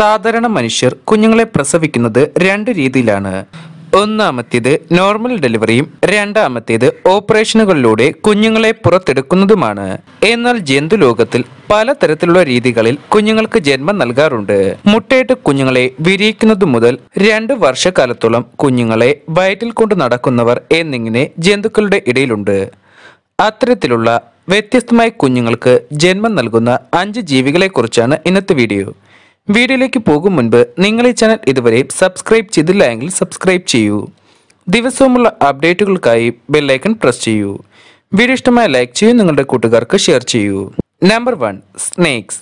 സാധാരണ മനുഷ്യർ കുഞ്ഞുങ്ങളെ പ്രസവിക്കുന്നത് രണ്ട് രീതിയിലാണ് ഒന്നാമത്തേത് നോർമൽ ഡെലിവറിയും രണ്ടാമത്തേത് ഓപ്പറേഷനുകളിലൂടെ കുഞ്ഞുങ്ങളെ പുറത്തെടുക്കുന്നതുമാണ് എന്നാൽ ജന്തുലോകത്തിൽ പലതരത്തിലുള്ള രീതികളിൽ കുഞ്ഞുങ്ങൾക്ക് ജന്മം നൽകാറുണ്ട് മുട്ടയിട്ട് കുഞ്ഞുങ്ങളെ വിരിയിക്കുന്നതു മുതൽ രണ്ട് വർഷക്കാലത്തോളം കുഞ്ഞുങ്ങളെ വയറ്റിൽ കൊണ്ട് നടക്കുന്നവർ എന്നിങ്ങനെ ജന്തുക്കളുടെ ഇടയിലുണ്ട് അത്തരത്തിലുള്ള വ്യത്യസ്തമായ കുഞ്ഞുങ്ങൾക്ക് ജന്മം നൽകുന്ന അഞ്ച് ജീവികളെക്കുറിച്ചാണ് ഇന്നത്തെ വീഡിയോ വീഡിയോയിലേക്ക് പോകും മുൻപ് നിങ്ങൾ ഈ ചാനൽ ഇതുവരെ സബ്സ്ക്രൈബ് ചെയ്തില്ല എങ്കിൽ സബ്സ്ക്രൈബ് ചെയ്യൂ ദിവസവുമുള്ള അപ്ഡേറ്റുകൾക്കായി ബെല്ലൈക്കൺ പ്രസ് ചെയ്യൂ വീഡിയോ ഇഷ്ടമായ ലൈക്ക് ചെയ്യൂ നിങ്ങളുടെ കൂട്ടുകാർക്ക് ഷെയർ ചെയ്യൂ നമ്പർ വൺ സ്നേക്സ്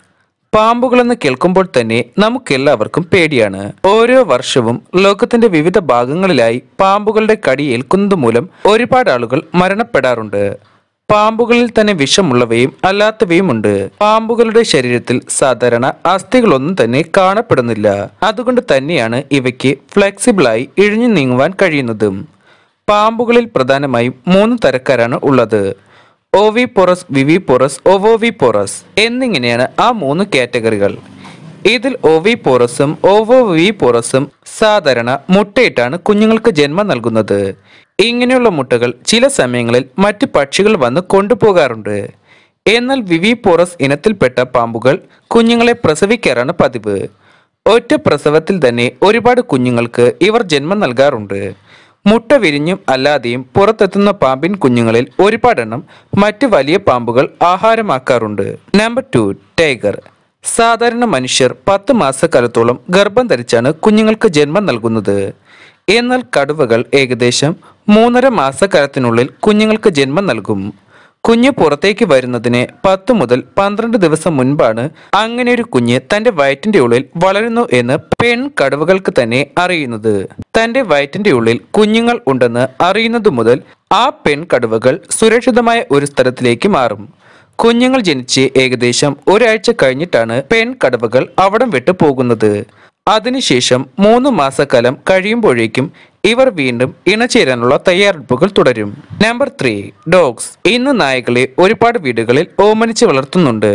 പാമ്പുകളെന്ന് കേൾക്കുമ്പോൾ തന്നെ നമുക്കെല്ലാവർക്കും പേടിയാണ് ഓരോ വർഷവും ലോകത്തിന്റെ വിവിധ ഭാഗങ്ങളിലായി പാമ്പുകളുടെ കടി ഏൽക്കുന്നത് മൂലം ഒരുപാട് ആളുകൾ മരണപ്പെടാറുണ്ട് പാമ്പുകളിൽ തന്നെ വിഷമുള്ളവയും അല്ലാത്തവയുമുണ്ട് പാമ്പുകളുടെ ശരീരത്തിൽ സാധാരണ അസ്ഥികളൊന്നും തന്നെ കാണപ്പെടുന്നില്ല അതുകൊണ്ട് തന്നെയാണ് ഇവയ്ക്ക് ഫ്ലെക്സിബിളായി ഇഴിഞ്ഞു നീങ്ങുവാൻ കഴിയുന്നതും പാമ്പുകളിൽ പ്രധാനമായും മൂന്ന് തരക്കാരാണ് ഉള്ളത് ഓവിപോറസ് വിവിപോറസ് പൊറസ് എന്നിങ്ങനെയാണ് ആ മൂന്ന് കാറ്റഗറികൾ ഇതിൽ വി പോറസും സാധാരണ മുട്ടയിട്ടാണ് കുഞ്ഞുങ്ങൾക്ക് ജന്മം നൽകുന്നത് ഇങ്ങനെയുള്ള മുട്ടകൾ ചില സമയങ്ങളിൽ മറ്റ് പക്ഷികൾ വന്ന് കൊണ്ടുപോകാറുണ്ട് എന്നാൽ വിവി പോറസ് ഇനത്തിൽപ്പെട്ട പാമ്പുകൾ കുഞ്ഞുങ്ങളെ പ്രസവിക്കാറാണ് പതിവ് ഒറ്റ പ്രസവത്തിൽ തന്നെ ഒരുപാട് കുഞ്ഞുങ്ങൾക്ക് ഇവർ ജന്മം നൽകാറുണ്ട് മുട്ട വിരിഞ്ഞും അല്ലാതെയും പുറത്തെത്തുന്ന പാമ്പിൻ കുഞ്ഞുങ്ങളിൽ ഒരുപാടെണ്ണം മറ്റ് വലിയ പാമ്പുകൾ ആഹാരമാക്കാറുണ്ട് നമ്പർ ടു ടൈഗർ സാധാരണ മനുഷ്യർ പത്ത് മാസക്കാലത്തോളം ഗർഭം ധരിച്ചാണ് കുഞ്ഞുങ്ങൾക്ക് ജന്മം നൽകുന്നത് എന്നാൽ കടുവകൾ ഏകദേശം മൂന്നര മാസക്കാലത്തിനുള്ളിൽ കുഞ്ഞുങ്ങൾക്ക് ജന്മം നൽകും കുഞ്ഞ് പുറത്തേക്ക് വരുന്നതിന് പത്തു മുതൽ പന്ത്രണ്ട് ദിവസം മുൻപാണ് അങ്ങനെ ഒരു കുഞ്ഞ് തന്റെ വയറ്റിന്റെ ഉള്ളിൽ വളരുന്നു എന്ന് പെൺ കടുവകൾക്ക് തന്നെ അറിയുന്നത് തന്റെ വയറ്റിന്റെ ഉള്ളിൽ കുഞ്ഞുങ്ങൾ ഉണ്ടെന്ന് അറിയുന്നതു മുതൽ ആ പെൺ കടുവകൾ സുരക്ഷിതമായ ഒരു സ്ഥലത്തിലേക്ക് മാറും കുഞ്ഞുങ്ങൾ ജനിച്ച് ഏകദേശം ഒരാഴ്ച കഴിഞ്ഞിട്ടാണ് പെൺ കടവകൾ അവിടം വിട്ടു പോകുന്നത് അതിനുശേഷം മൂന്ന് മാസക്കാലം കഴിയുമ്പോഴേക്കും ഇവർ വീണ്ടും ഇണചേരാനുള്ള തയ്യാറെടുപ്പുകൾ തുടരും നമ്പർ ത്രീ ഡോഗ്സ് ഇന്ന് നായകളെ ഒരുപാട് വീടുകളിൽ ഓമനിച്ച് വളർത്തുന്നുണ്ട്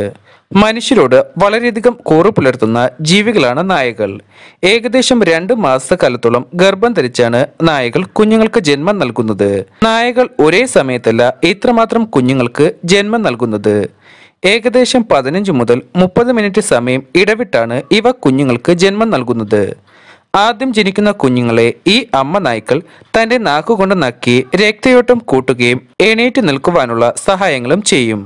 മനുഷ്യരോട് വളരെയധികം കൂറു പുലർത്തുന്ന ജീവികളാണ് നായകൾ ഏകദേശം രണ്ട് മാസക്കാലത്തോളം ഗർഭം ധരിച്ചാണ് നായകൾ കുഞ്ഞുങ്ങൾക്ക് ജന്മം നൽകുന്നത് നായകൾ ഒരേ സമയത്തല്ല ഇത്രമാത്രം കുഞ്ഞുങ്ങൾക്ക് ജന്മം നൽകുന്നത് ഏകദേശം പതിനഞ്ച് മുതൽ മുപ്പത് മിനിറ്റ് സമയം ഇടവിട്ടാണ് ഇവ കുഞ്ഞുങ്ങൾക്ക് ജന്മം നൽകുന്നത് ആദ്യം ജനിക്കുന്ന കുഞ്ഞുങ്ങളെ ഈ അമ്മ നായ്ക്കൾ തന്റെ നാക്കുകൊണ്ട് നക്കി രക്തയോട്ടം കൂട്ടുകയും എണീറ്റ് നിൽക്കുവാനുള്ള സഹായങ്ങളും ചെയ്യും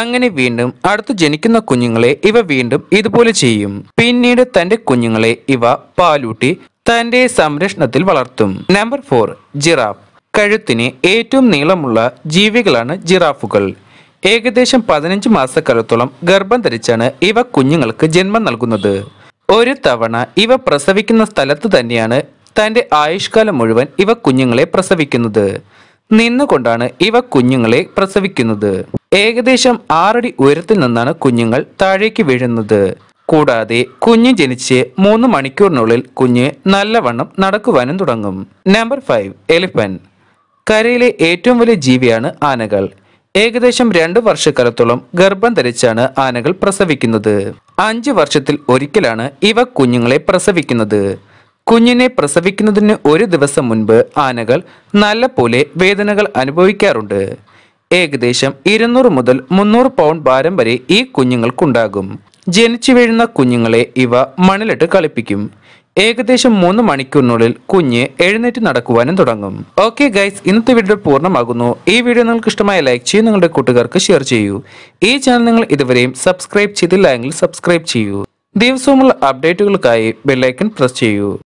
അങ്ങനെ വീണ്ടും അടുത്ത് ജനിക്കുന്ന കുഞ്ഞുങ്ങളെ ഇവ വീണ്ടും ഇതുപോലെ ചെയ്യും പിന്നീട് തന്റെ കുഞ്ഞുങ്ങളെ ഇവ പാലൂട്ടി തന്റെ സംരക്ഷണത്തിൽ വളർത്തും നമ്പർ ഫോർ ജിറാഫ് കഴുത്തിന് ഏറ്റവും നീളമുള്ള ജീവികളാണ് ജിറാഫുകൾ ഏകദേശം പതിനഞ്ച് മാസക്കാലത്തോളം ഗർഭം ധരിച്ചാണ് ഇവ കുഞ്ഞുങ്ങൾക്ക് ജന്മം നൽകുന്നത് ഒരു തവണ ഇവ പ്രസവിക്കുന്ന സ്ഥലത്ത് തന്നെയാണ് തന്റെ ആയുഷ്കാലം മുഴുവൻ ഇവ കുഞ്ഞുങ്ങളെ പ്രസവിക്കുന്നത് നിന്നുകൊണ്ടാണ് ഇവ കുഞ്ഞുങ്ങളെ പ്രസവിക്കുന്നത് ഏകദേശം ആറടി ഉയരത്തിൽ നിന്നാണ് കുഞ്ഞുങ്ങൾ താഴേക്ക് വീഴുന്നത് കൂടാതെ കുഞ്ഞ് ജനിച്ച് മൂന്ന് മണിക്കൂറിനുള്ളിൽ കുഞ്ഞ് നല്ലവണ്ണം നടക്കുവാനും തുടങ്ങും നമ്പർ ഫൈവ് എലിഫന്റ് കരയിലെ ഏറ്റവും വലിയ ജീവിയാണ് ആനകൾ ഏകദേശം രണ്ടു വർഷക്കാലത്തോളം ഗർഭം ധരിച്ചാണ് ആനകൾ പ്രസവിക്കുന്നത് അഞ്ച് വർഷത്തിൽ ഒരിക്കലാണ് ഇവ കുഞ്ഞുങ്ങളെ പ്രസവിക്കുന്നത് കുഞ്ഞിനെ പ്രസവിക്കുന്നതിന് ഒരു ദിവസം മുൻപ് ആനകൾ നല്ല വേദനകൾ അനുഭവിക്കാറുണ്ട് ഏകദേശം ഇരുന്നൂറ് മുതൽ മുന്നൂറ് പൗണ്ട് ഭാരം വരെ ഈ കുഞ്ഞുങ്ങൾക്കുണ്ടാകും ജനിച്ചു വീഴുന്ന കുഞ്ഞുങ്ങളെ ഇവ മണലിട്ട് കളിപ്പിക്കും ഏകദേശം മൂന്ന് മണിക്കൂറിനുള്ളിൽ കുഞ്ഞ് എഴുന്നേറ്റ് നടക്കുവാനും തുടങ്ങും ഓക്കെ ഗൈസ് ഇന്നത്തെ വീഡിയോ പൂർണ്ണമാകുന്നു ഈ വീഡിയോ നിങ്ങൾക്ക് ഇഷ്ടമായ ലൈക്ക് ചെയ്യും നിങ്ങളുടെ കൂട്ടുകാർക്ക് ഷെയർ ചെയ്യൂ ഈ ചാനൽ നിങ്ങൾ ഇതുവരെയും സബ്സ്ക്രൈബ് ചെയ്തില്ല എങ്കിൽ സബ്സ്ക്രൈബ് ചെയ്യൂ ദിവസവുമുള്ള അപ്ഡേറ്റുകൾക്കായി ബെല്ലൈക്കൺ പ്രസ് ചെയ്യൂ